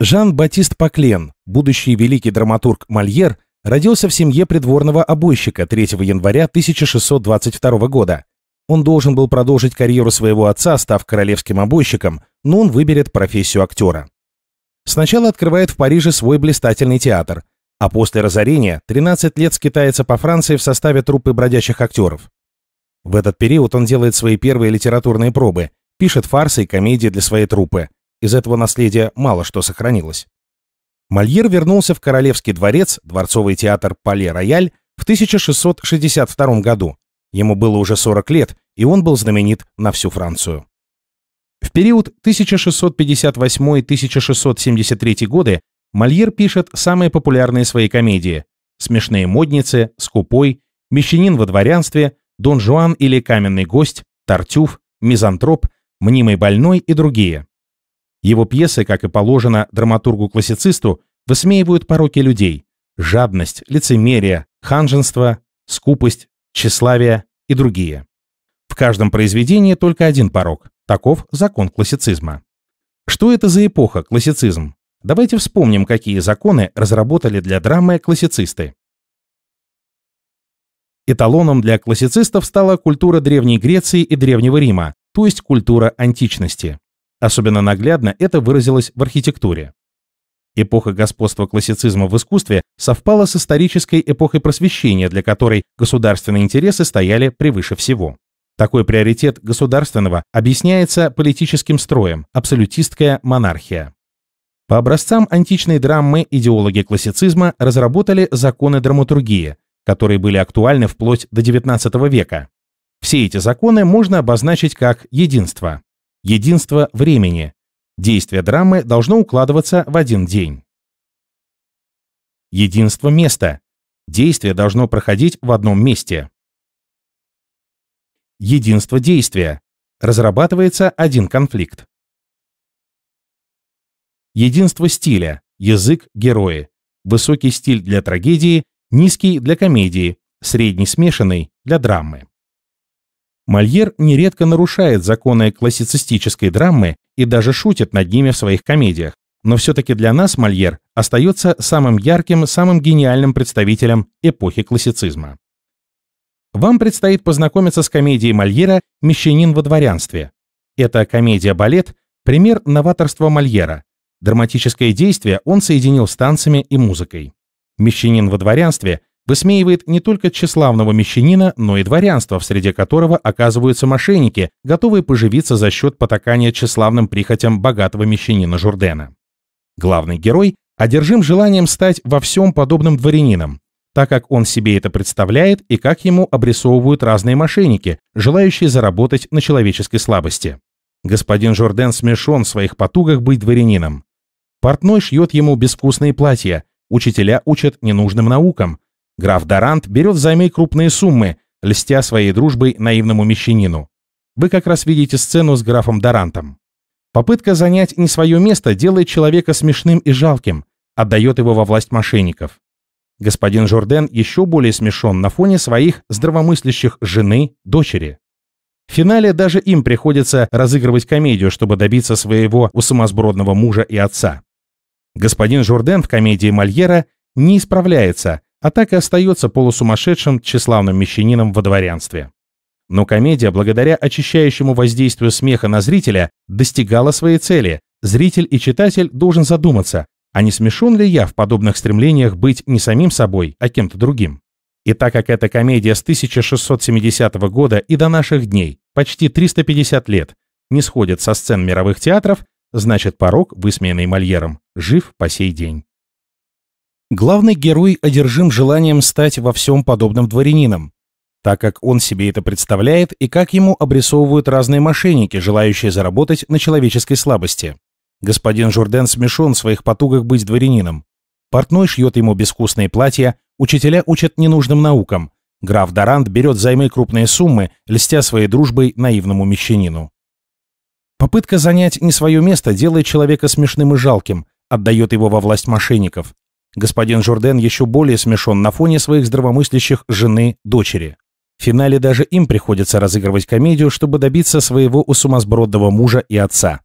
Жан-Батист Паклен, будущий великий драматург Мольер, родился в семье придворного обойщика 3 января 1622 года. Он должен был продолжить карьеру своего отца, став королевским обойщиком, но он выберет профессию актера. Сначала открывает в Париже свой блистательный театр, а после разорения 13 лет скитается по Франции в составе труппы бродячих актеров. В этот период он делает свои первые литературные пробы, пишет фарсы и комедии для своей труппы. Из этого наследия мало что сохранилось. Мольер вернулся в Королевский дворец, дворцовый театр Пале-Рояль, в 1662 году. Ему было уже 40 лет, и он был знаменит на всю Францию. В период 1658-1673 годы Мольер пишет самые популярные свои комедии «Смешные модницы», «Скупой», «Мещанин во дворянстве», «Дон Жуан» или «Каменный гость», «Тартюф», «Мизантроп», «Мнимый больной» и другие. Его пьесы, как и положено драматургу-классицисту, высмеивают пороки людей – жадность, лицемерие, ханженство, скупость, тщеславие и другие. В каждом произведении только один порог – таков закон классицизма. Что это за эпоха, классицизм? Давайте вспомним, какие законы разработали для драмы классицисты. Эталоном для классицистов стала культура Древней Греции и Древнего Рима, то есть культура античности. Особенно наглядно это выразилось в архитектуре. Эпоха господства классицизма в искусстве совпала с исторической эпохой просвещения, для которой государственные интересы стояли превыше всего. Такой приоритет государственного объясняется политическим строем – абсолютистская монархия. По образцам античной драмы идеологи классицизма разработали законы драматургии, которые были актуальны вплоть до XIX века. Все эти законы можно обозначить как единство единство времени. Действие драмы должно укладываться в один день. Единство места. Действие должно проходить в одном месте. Единство действия. Разрабатывается один конфликт. Единство стиля. Язык герои. Высокий стиль для трагедии, низкий для комедии, средний смешанный для драмы. Мольер нередко нарушает законы классицистической драмы и даже шутит над ними в своих комедиях. Но все-таки для нас Мольер остается самым ярким, самым гениальным представителем эпохи классицизма. Вам предстоит познакомиться с комедией Мольера «Мещанин во дворянстве». Это комедия-балет – пример новаторства Мольера. Драматическое действие он соединил с танцами и музыкой. «Мещанин во дворянстве» высмеивает не только тщеславного мещанина, но и дворянство, в среде которого оказываются мошенники, готовые поживиться за счет потакания тщеславным прихотям богатого мещанина Журдена. Главный герой одержим желанием стать во всем подобным дворянином, так как он себе это представляет и как ему обрисовывают разные мошенники, желающие заработать на человеческой слабости. Господин Журден смешон в своих потугах быть дворянином. Портной шьет ему безвкусные платья, учителя учат ненужным наукам, Граф Дорант берет взаймы крупные суммы, льстя своей дружбой наивному мещанину. Вы как раз видите сцену с графом Дорантом. Попытка занять не свое место делает человека смешным и жалким, отдает его во власть мошенников. Господин Жорден еще более смешон на фоне своих здравомыслящих жены, дочери. В финале даже им приходится разыгрывать комедию, чтобы добиться своего у самосбродного мужа и отца. Господин Журден в комедии Мольера не исправляется, а так и остается полусумасшедшим тщеславным мещанином во дворянстве. Но комедия, благодаря очищающему воздействию смеха на зрителя, достигала своей цели. Зритель и читатель должен задуматься, а не смешон ли я в подобных стремлениях быть не самим собой, а кем-то другим? И так как эта комедия с 1670 года и до наших дней, почти 350 лет, не сходит со сцен мировых театров, значит порог, высмеянный Мольером, жив по сей день. Главный герой одержим желанием стать во всем подобным дворянином, так как он себе это представляет и как ему обрисовывают разные мошенники, желающие заработать на человеческой слабости. Господин Журден смешон в своих потугах быть дворянином. Портной шьет ему безвкусные платья, учителя учат ненужным наукам. Граф Дарант берет займы крупные суммы, льстя своей дружбой наивному мещанину. Попытка занять не свое место делает человека смешным и жалким, отдает его во власть мошенников, Господин Журден еще более смешон на фоне своих здравомыслящих жены-дочери. В финале даже им приходится разыгрывать комедию, чтобы добиться своего у сумасбродного мужа и отца.